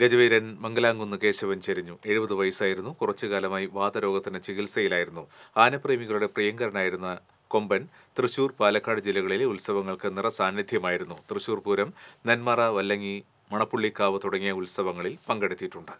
ഗജവീരൻ മംഗലാംകുന്ന് കേശവൻ ചെരിഞ്ഞു എഴുപത് വയസ്സായിരുന്നു കുറച്ചുകാലമായി വാതരോഗത്തിന് ചികിത്സയിലായിരുന്നു ആനപ്രേമികളുടെ പ്രിയങ്കരനായിരുന്ന കൊമ്പൻ തൃശൂർ പാലക്കാട് ജില്ലകളിലെ ഉത്സവങ്ങൾക്ക് നിറസാന്നിധ്യമായിരുന്നു തൃശൂർ പൂരം നെന്മാറ വല്ലങ്ങി മണപ്പുള്ളിക്കാവ് തുടങ്ങിയ ഉത്സവങ്ങളിൽ പങ്കെടുത്തിട്ടുണ്ട്